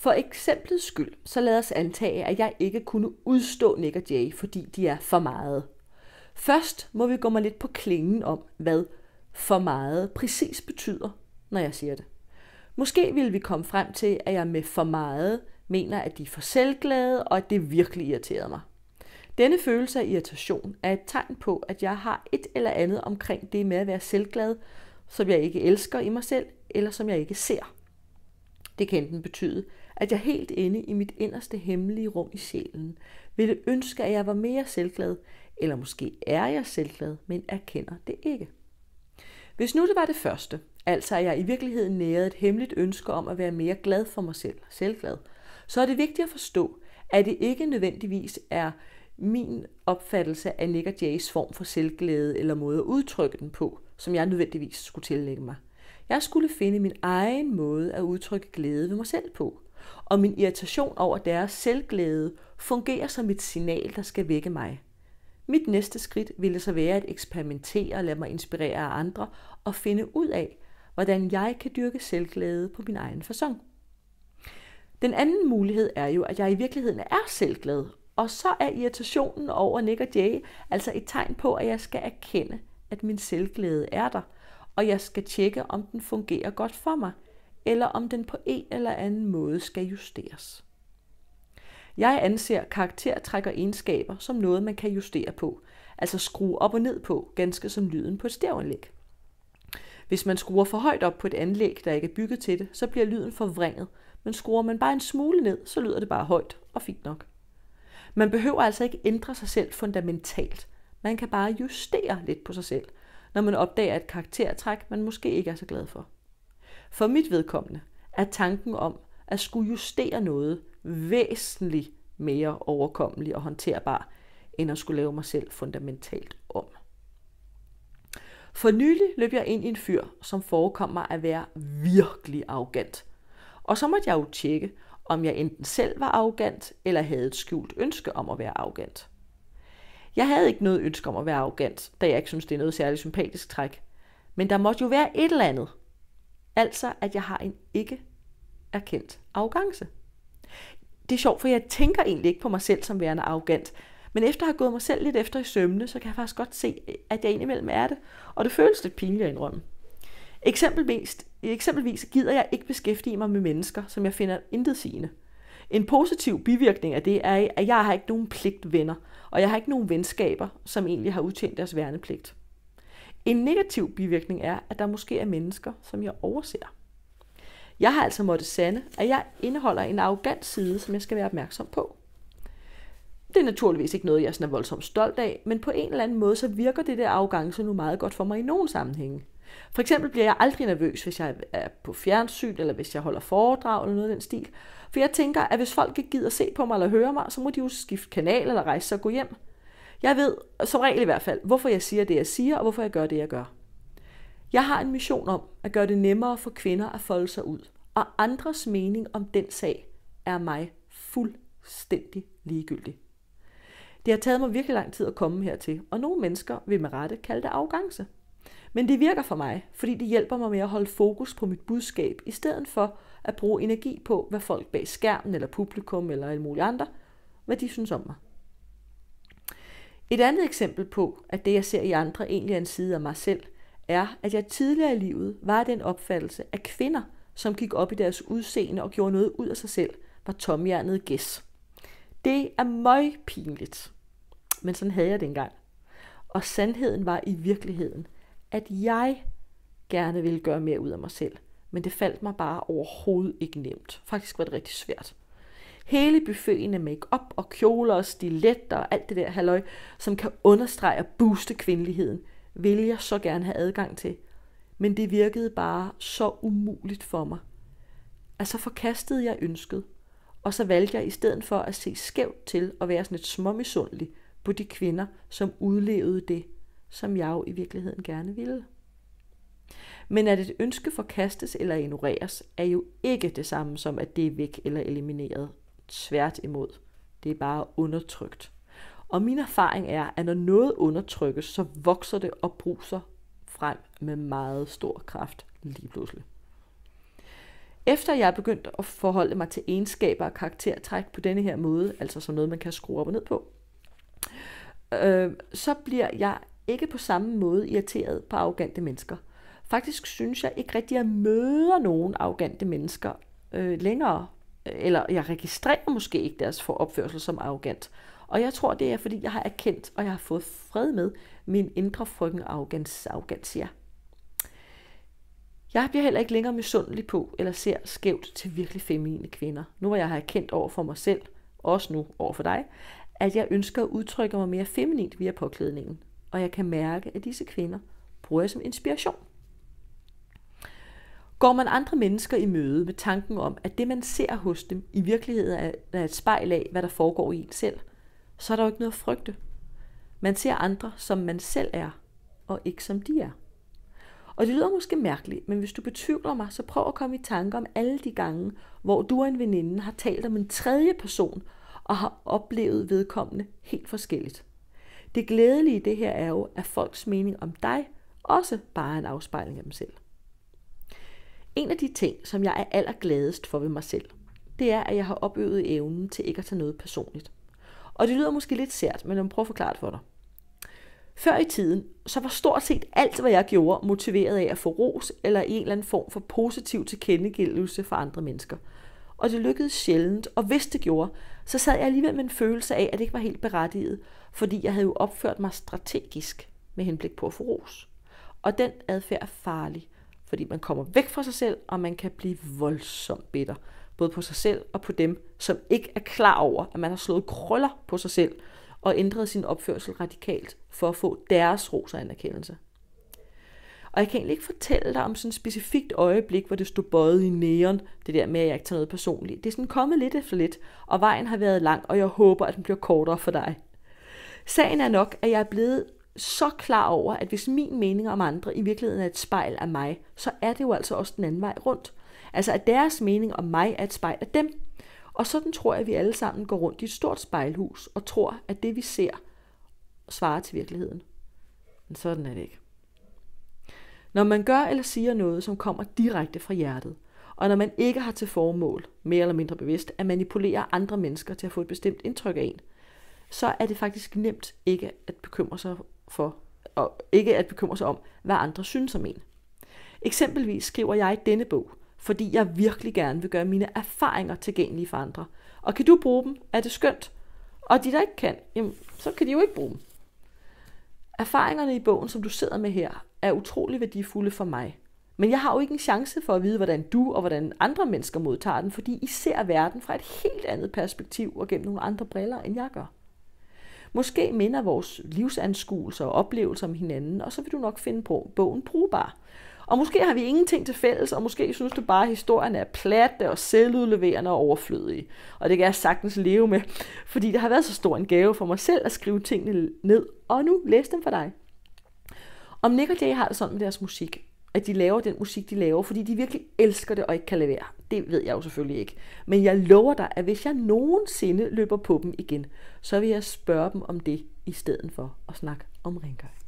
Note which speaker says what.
Speaker 1: For eksemplets skyld, så lad os antage, at jeg ikke kunne udstå Nick og Jay, fordi de er for meget. Først må vi gå mig lidt på klingen om, hvad for meget præcis betyder, når jeg siger det. Måske vil vi komme frem til, at jeg med for meget mener, at de er for selvglade, og at det virkelig irriterer mig. Denne følelse af irritation er et tegn på, at jeg har et eller andet omkring det med at være selvglad, som jeg ikke elsker i mig selv, eller som jeg ikke ser. Det kan enten betyde, at jeg helt inde i mit inderste hemmelige rum i sjælen ville ønske, at jeg var mere selvglad, eller måske er jeg selvglad, men erkender det ikke. Hvis nu det var det første, altså at jeg i virkeligheden nærede et hemmeligt ønske om at være mere glad for mig selv, selvglad, så er det vigtigt at forstå, at det ikke nødvendigvis er min opfattelse af Nick og Jays form for selvglæde eller måde at udtrykke den på, som jeg nødvendigvis skulle tillægge mig. Jeg skulle finde min egen måde at udtrykke glæde ved mig selv på og min irritation over deres selvglæde fungerer som et signal, der skal vække mig. Mit næste skridt ville så være at eksperimentere og lade mig inspirere af andre og finde ud af, hvordan jeg kan dyrke selvglæde på min egen façon. Den anden mulighed er jo, at jeg i virkeligheden er selvglad, og så er irritationen over Nick og Jay altså et tegn på, at jeg skal erkende, at min selvglæde er der, og jeg skal tjekke, om den fungerer godt for mig – eller om den på en eller anden måde skal justeres. Jeg anser karaktertræk og egenskaber som noget, man kan justere på, altså skrue op og ned på, ganske som lyden på et stævanlæg. Hvis man skruer for højt op på et anlæg, der ikke er bygget til det, så bliver lyden forvrænget, men skruer man bare en smule ned, så lyder det bare højt og fint nok. Man behøver altså ikke ændre sig selv fundamentalt. Man kan bare justere lidt på sig selv, når man opdager et karaktertræk, man måske ikke er så glad for. For mit vedkommende er tanken om at skulle justere noget væsentligt mere overkommelig og håndterbar, end at skulle lave mig selv fundamentalt om. For nylig løb jeg ind i en fyr, som forekom mig at være virkelig arrogant. Og så måtte jeg jo tjekke, om jeg enten selv var arrogant, eller havde et skjult ønske om at være arrogant. Jeg havde ikke noget ønske om at være arrogant, da jeg ikke synes, det er noget særligt sympatisk træk. Men der måtte jo være et eller andet, Altså, at jeg har en ikke erkendt arrogance. Det er sjovt, for jeg tænker egentlig ikke på mig selv som værende arrogant. Men efter at have gået mig selv lidt efter i sømne, så kan jeg faktisk godt se, at jeg indimellem er det. Og det føles lidt pinligt at indrømme. Eksempelvis, eksempelvis gider jeg ikke beskæftige mig med mennesker, som jeg finder sigende. En positiv bivirkning af det er, at jeg har ikke nogen pligtvenner, og jeg har ikke nogen venskaber, som egentlig har udtjent deres værnepligt. En negativ bivirkning er, at der måske er mennesker, som jeg overser. Jeg har altså måttet sande, at jeg indeholder en arrogant side, som jeg skal være opmærksom på. Det er naturligvis ikke noget, jeg sådan er voldsomt stolt af, men på en eller anden måde, så virker det der arrogance nu meget godt for mig i nogen sammenhænge. For eksempel bliver jeg aldrig nervøs, hvis jeg er på fjernsyn, eller hvis jeg holder foredrag, eller noget af den stil. For jeg tænker, at hvis folk ikke gider se på mig eller høre mig, så må de jo skifte kanal eller rejse sig og gå hjem. Jeg ved, som regel i hvert fald, hvorfor jeg siger det, jeg siger, og hvorfor jeg gør det, jeg gør. Jeg har en mission om at gøre det nemmere for kvinder at folde sig ud, og andres mening om den sag er mig fuldstændig ligegyldig. Det har taget mig virkelig lang tid at komme hertil, og nogle mennesker vil med rette kalde det arrogance. Men det virker for mig, fordi det hjælper mig med at holde fokus på mit budskab, i stedet for at bruge energi på, hvad folk bag skærmen eller publikum eller alle mulige andre, hvad de synes om mig. Et andet eksempel på, at det jeg ser i andre egentlig er en side af mig selv, er, at jeg tidligere i livet var den opfattelse, at kvinder, som gik op i deres udseende og gjorde noget ud af sig selv, var tomhjernet gæs. Det er møg pinligt. Men sådan havde jeg det engang. Og sandheden var i virkeligheden, at jeg gerne ville gøre mere ud af mig selv. Men det faldt mig bare overhovedet ikke nemt. Faktisk var det rigtig svært hele buffeten af makeup og kjoler og stiletter og alt det der halløj, som kan understrege og booste kvindeligheden, vil jeg så gerne have adgang til. Men det virkede bare så umuligt for mig. Altså forkastede jeg ønsket, og så valgte jeg i stedet for at se skævt til og være sådan et småmisundelig på de kvinder, som udlevede det, som jeg jo i virkeligheden gerne ville. Men at et ønske forkastes eller ignoreres, er jo ikke det samme som, at det er væk eller elimineret Tværtimod, det er bare undertrykt. Og min erfaring er, at når noget undertrykkes, så vokser det og bruser frem med meget stor kraft lige pludselig. Efter jeg er begyndt at forholde mig til egenskaber og karaktertræk på denne her måde, altså som noget, man kan skrue op og ned på, øh, så bliver jeg ikke på samme måde irriteret på arrogante mennesker. Faktisk synes jeg ikke rigtig, at jeg møder nogen arrogante mennesker øh, længere, eller jeg registrerer måske ikke deres foropførsel opførsel som arrogant. Og jeg tror, det er, fordi jeg har erkendt, og jeg har fået fred med min indre frygten arrogans, ja. Jeg bliver heller ikke længere misundelig på, eller ser skævt til virkelig feminine kvinder. Nu hvor jeg har erkendt over for mig selv, også nu over for dig, at jeg ønsker at udtrykke mig mere feminint via påklædningen. Og jeg kan mærke, at disse kvinder bruger jeg som inspiration. Går man andre mennesker i møde med tanken om, at det man ser hos dem i virkeligheden er et spejl af, hvad der foregår i en selv, så er der jo ikke noget at frygte. Man ser andre, som man selv er, og ikke som de er. Og det lyder måske mærkeligt, men hvis du betvivler mig, så prøv at komme i tanke om alle de gange, hvor du og en veninde har talt om en tredje person og har oplevet vedkommende helt forskelligt. Det glædelige i det her er jo, at folks mening om dig også bare er en afspejling af dem selv. En af de ting, som jeg er allergladest for ved mig selv, det er, at jeg har opøvet evnen til ikke at tage noget personligt. Og det lyder måske lidt sært, men jeg prøver at forklare det for dig. Før i tiden, så var stort set alt, hvad jeg gjorde, motiveret af at få ros eller en eller anden form for positiv tilkendegivelse fra andre mennesker. Og det lykkedes sjældent, og hvis det gjorde, så sad jeg alligevel med en følelse af, at det ikke var helt berettiget, fordi jeg havde jo opført mig strategisk med henblik på at få ros. Og den adfærd er farlig fordi man kommer væk fra sig selv, og man kan blive voldsomt bitter, både på sig selv og på dem, som ikke er klar over, at man har slået krøller på sig selv og ændret sin opførsel radikalt for at få deres ros og anerkendelse. Og jeg kan egentlig ikke fortælle dig om sådan et specifikt øjeblik, hvor det stod bøjet i næren, det der med, at jeg ikke tager noget personligt. Det er sådan kommet lidt efter lidt, og vejen har været lang, og jeg håber, at den bliver kortere for dig. Sagen er nok, at jeg er blevet så klar over, at hvis min mening om andre i virkeligheden er et spejl af mig, så er det jo altså også den anden vej rundt. Altså at deres mening om mig er et spejl af dem. Og sådan tror jeg, at vi alle sammen går rundt i et stort spejlhus og tror, at det vi ser svarer til virkeligheden. Men sådan er det ikke. Når man gør eller siger noget, som kommer direkte fra hjertet, og når man ikke har til formål, mere eller mindre bevidst, at manipulere andre mennesker til at få et bestemt indtryk af en, så er det faktisk nemt ikke at bekymre sig for, og ikke at bekymre sig om, hvad andre synes om en. Eksempelvis skriver jeg denne bog, fordi jeg virkelig gerne vil gøre mine erfaringer tilgængelige for andre. Og kan du bruge dem, er det skønt. Og de, der ikke kan, jamen, så kan de jo ikke bruge dem. Erfaringerne i bogen, som du sidder med her, er utrolig værdifulde for mig. Men jeg har jo ikke en chance for at vide, hvordan du og hvordan andre mennesker modtager den, fordi I ser verden fra et helt andet perspektiv og gennem nogle andre briller, end jeg gør. Måske minder vores livsanskuelser og oplevelser om hinanden, og så vil du nok finde på bogen brugbar. Og måske har vi ingenting til fælles, og måske synes du bare, at historien er platte og selvudleverende og overflødig. Og det kan jeg sagtens leve med, fordi det har været så stor en gave for mig selv at skrive tingene ned, og nu læse dem for dig. Om Nick og Jay har det sådan med deres musik, at de laver den musik, de laver, fordi de virkelig elsker det og ikke kan lade være. Det ved jeg jo selvfølgelig ikke. Men jeg lover dig, at hvis jeg nogensinde løber på dem igen, så vil jeg spørge dem om det, i stedet for at snakke om rengøring.